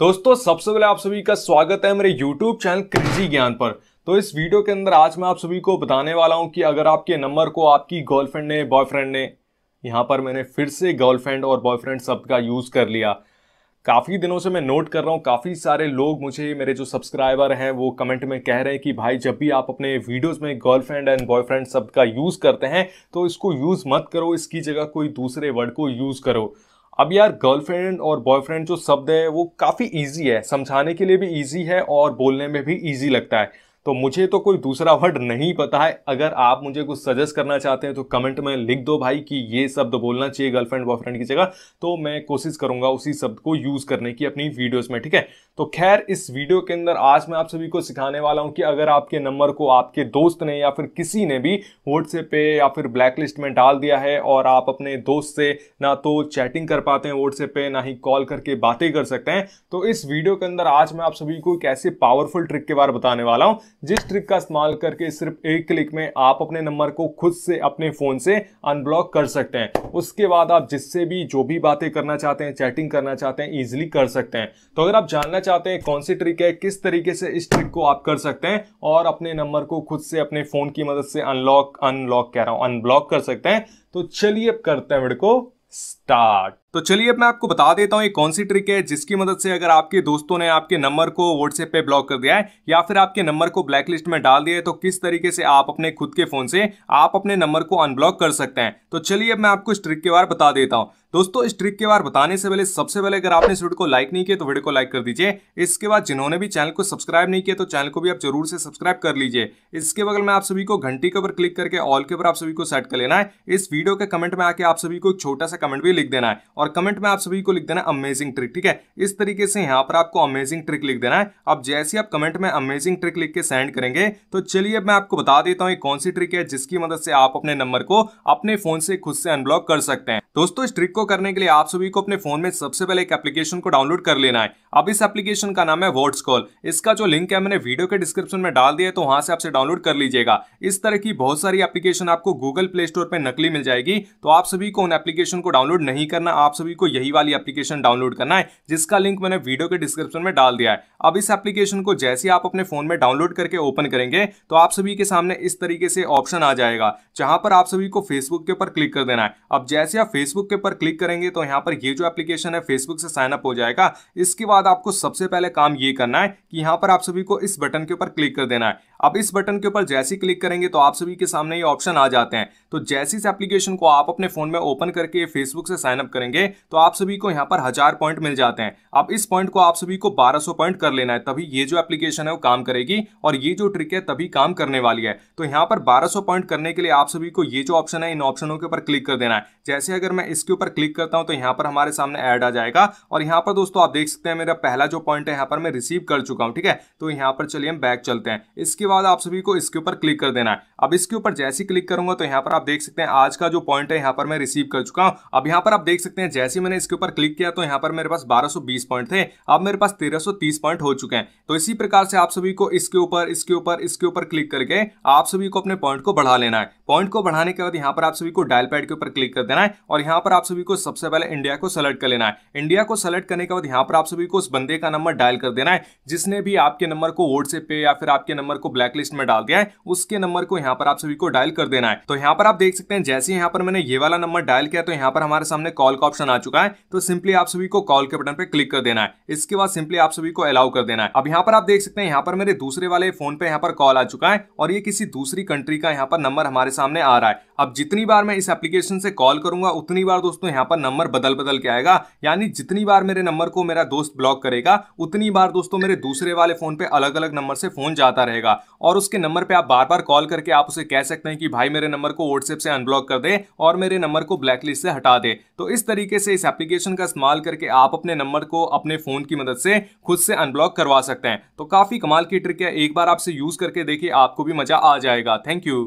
दोस्तों सबसे पहले आप सभी का स्वागत है मेरे YouTube चैनल कृषि ज्ञान पर तो इस वीडियो के अंदर आज मैं आप सभी को बताने वाला हूं कि अगर आपके नंबर को आपकी गर्लफ्रेंड ने बॉयफ्रेंड ने यहां पर मैंने फिर से गर्लफ्रेंड और बॉयफ्रेंड शब्द का यूज़ कर लिया काफ़ी दिनों से मैं नोट कर रहा हूँ काफ़ी सारे लोग मुझे मेरे जो सब्सक्राइबर हैं वो कमेंट में कह रहे हैं कि भाई जब भी आप अपने वीडियोस में गर्लफ्रेंड एंड बॉयफ्रेंड शब्द का यूज़ करते हैं तो इसको यूज़ मत करो इसकी जगह कोई दूसरे वर्ड को यूज़ करो अब यार गर्लफ्रेंड और बॉयफ्रेंड जो शब्द है वो काफ़ी ईजी है समझाने के लिए भी ईजी है और बोलने में भी ईजी लगता है तो मुझे तो कोई दूसरा वर्ड नहीं पता है अगर आप मुझे कुछ सजेस्ट करना चाहते हैं तो कमेंट में लिख दो भाई कि ये शब्द बोलना चाहिए गर्लफ्रेंड बॉयफ्रेंड की जगह तो मैं कोशिश करूंगा उसी शब्द को यूज़ करने की अपनी वीडियोस में ठीक है तो खैर इस वीडियो के अंदर आज मैं आप सभी को सिखाने वाला हूँ कि अगर आपके नंबर को आपके दोस्त ने या फिर किसी ने भी व्हाट्सएप पे या फिर ब्लैक लिस्ट में डाल दिया है और आप अपने दोस्त से ना तो चैटिंग कर पाते हैं व्हाट्सएप पे ना ही कॉल करके बातें कर सकते हैं तो इस वीडियो के अंदर आज मैं आप सभी को एक ऐसे पावरफुल ट्रिक के बारे बताने वाला हूँ जिस ट्रिक का इस्तेमाल करके सिर्फ एक क्लिक में आप अपने नंबर को खुद से अपने फ़ोन से अनब्लॉक कर सकते हैं उसके बाद आप जिससे भी जो भी बातें करना चाहते हैं चैटिंग करना चाहते हैं ईजिली कर सकते हैं तो अगर आप जानना चाहते हैं कौन सी ट्रिक है किस तरीके से इस ट्रिक को आप कर सकते हैं और अपने नंबर को खुद से अपने फ़ोन की मदद से अनलॉक अनलॉक कह रहा हूँ अनब्लॉक कर सकते हैं तो चलिए अब करते हैं वीडियो को स्टार्ट तो चलिए अब मैं आपको बता देता हूँ ये कौन सी ट्रिक है जिसकी मदद से अगर आपके दोस्तों ने आपके नंबर को व्हाट्सएप पे ब्लॉक कर दिया है या फिर आपके नंबर को ब्लैकलिस्ट में डाल दिया है तो किस तरीके से आप अपने खुद के फोन से आप अपने नंबर को अनब्लॉक कर सकते हैं तो चलिए अब मैं आपको इस ट्रिक के बारे बता देता हूँ दोस्तों इस ट्रिक के बारे बताने से पहले सबसे पहले अगर आपने इस वीडियो को लाइक नहीं किया तो वीडियो को लाइक कर दीजिए इसके बाद जिन्होंने भी चैनल को सब्सक्राइब नहीं किया तो चैनल को भी आप जरूर से सब्सक्राइब कर लीजिए इसके बगल में आप सभी को घंटी के ऊपर क्लिक करके ऑल के ऊपर आप सभी को सेट कर लेना है इस वीडियो के कमेंट में आके आप सभी को एक छोटा सा कमेंट भी लिख देना है और और कमेंट में आप सभी को लिख देना अमेजिंग ट्रिक ठीक है इस तरीके से यहां पर आपको अमेजिंग ट्रिक लिख देना है अब जैसे आप कमेंट में अमेजिंग ट्रिक लिख के सेंड करेंगे तो चलिए मैं आपको बता देता हूं ये कौन सी ट्रिक है जिसकी मदद से आप अपने नंबर को अपने फोन से खुद से अनब्लॉक कर सकते हैं दोस्तों इस ट्रिक को करने के लिए आप सभी को अपने फोन में सबसे पहले एक एप्लीकेशन को डाउनलोड कर लेना है अब इस एप्लीकेशन का नाम है वॉट्स कॉल इसका जो लिंक है मैंने वीडियो के डिस्क्रिप्शन में डाल दिया है तो वहां से आपसे डाउनलोड कर लीजिएगा इस तरह की बहुत सारी एप्लीकेशन आपको गूगल प्ले स्टोर पर नकली मिल जाएगी तो आप सभी को उन एप्लीकेशन को डाउनलोड नहीं करना आप सभी को यही वाली एप्लीकेशन डाउनलोड करना है जिसका लिंक मैंने वीडियो के डिस्क्रिप्शन में डाल दिया है अब इस एप्लीकेशन को जैसे आप अपने फोन में डाउनलोड करके ओपन करेंगे तो आप सभी के सामने इस तरीके से ऑप्शन आ जाएगा जहां पर आप सभी को फेसबुक के ऊपर क्लिक कर देना है अब जैसे आप फेसबुक के ऊपर क्लिक करेंगे तो यहाँ पर ये जो एप्लीकेशन है फेसबुक से साइन अप हो जाएगा इसके बाद आपको सबसे पहले काम ये करना है कि यहाँ पर आप सभी को इस बटन के ऊपर क्लिक कर देना है अब इस बटन के ऊपर जैसे ही क्लिक करेंगे तो आप सभी के सामने ये ऑप्शन आ जाते हैं तो जैसे इस एप्लीकेशन को आप अपने फोन में ओपन करके फेसबुक से साइनअप करेंगे करेंगे तो आप सभी को यहाँ पर हजार पॉइंट मिल जाते हैं अब इस पॉइंट को आप सभी को 1200 पॉइंट कर लेना है तभी ये जो एप्लीकेशन है वो काम करेगी और ये जो ट्रिक है तभी काम करने वाली है तो यहाँ पर 1200 पॉइंट करने के लिए आप सभी को ये जो ऑप्शन है इन ऑप्शनों के ऊपर क्लिक कर देना है जैसे अगर मैं इसके ऊपर क्लिक करता हूँ तो यहाँ पर हमारे सामने एड आ जाएगा और यहाँ पर दोस्तों आप देख सकते हैं मेरा पहला जो पॉइंट है यहाँ पर मैं रिसीव कर चुका हूँ ठीक है तो यहाँ पर चलिए हम बैक चलते हैं इसके बाद आप सभी को इसके ऊपर क्लिक कर देना है अब इसके ऊपर जैसे क्लिक करूंगा तो यहाँ पर आप देख सकते हैं आज का जो पॉइंट है यहाँ पर मैं रिसीव कर चुका हूँ अब यहाँ पर आप देख सकते हैं हैं जैसे मैंने इसके ऊपर क्लिक किया तो यहाँ पर मेरे पास 1220 पॉइंट थे अब मेरे पास 1330 पॉइंट हो चुके हैं तो इसी प्रकार से आप सभी को इसके ऊपर इसके ऊपर इसके ऊपर क्लिक करके आप सभी को अपने पॉइंट को बढ़ा लेना है पॉइंट को बढ़ाने के बाद यहाँ पर आप सभी को डायल पैड के ऊपर क्लिक कर देना है और यहाँ पर आप सभी को सबसे पहले इंडिया को सेलेक्ट कर लेना है इंडिया को सेलेक्ट करने के बाद यहाँ पर आप सभी को उस बंदे का नंबर डायल कर देना है जिसने भी आपके नंबर को व्हाट्सएप पे या फिर आपके नंबर को ब्लैकलिस्ट में डाल दिया है उसके नंबर को यहाँ पर आप सभी को डायल कर देना है तो यहाँ पर आप देख सकते हैं जैसे यहाँ पर मैंने ये वाला नंबर डायल किया तो यहाँ पर हमारे सामने कॉल का ऑप्शन आ चुका है तो सिंपली आप सभी को कॉल के बटन पर क्लिक कर देना है इसके बाद सिंपली आप सभी को अलाउ कर देना है अब यहाँ पर आप देख सकते हैं यहाँ पर मेरे दूसरे वाले फोन पे यहाँ पर कॉल आ चुका है और ये किसी दूसरी कंट्री का यहाँ पर नंबर हमारे सामने आ रहा है अब जितनी बार मैं इस एप्लीकेशन से कॉल करूंगा उतनी बार दोस्तों यहाँ पर नंबर बदल बदल के आएगा यानी जितनी बार मेरे नंबर को मेरा दोस्त ब्लॉक करेगा उतनी बार दोस्तों मेरे दूसरे वाले फोन पे अलग अलग नंबर से फोन जाता रहेगा और उसके नंबर पे आप बार बार कॉल करके आप उसे कह सकते हैं कि भाई मेरे नंबर को व्हाट्सएप से अनब्लॉक कर दे और मेरे नंबर को ब्लैकलिस्ट से हटा दे तो इस तरीके तरीके से इस एप्लीकेशन का इस्तेमाल करके आप अपने नंबर को अपने फ़ोन की मदद से खुद से अनब्लॉक करवा सकते हैं तो काफ़ी कमाल की ट्रिक है एक बार आपसे यूज़ करके देखिए आपको भी मज़ा आ जाएगा थैंक यू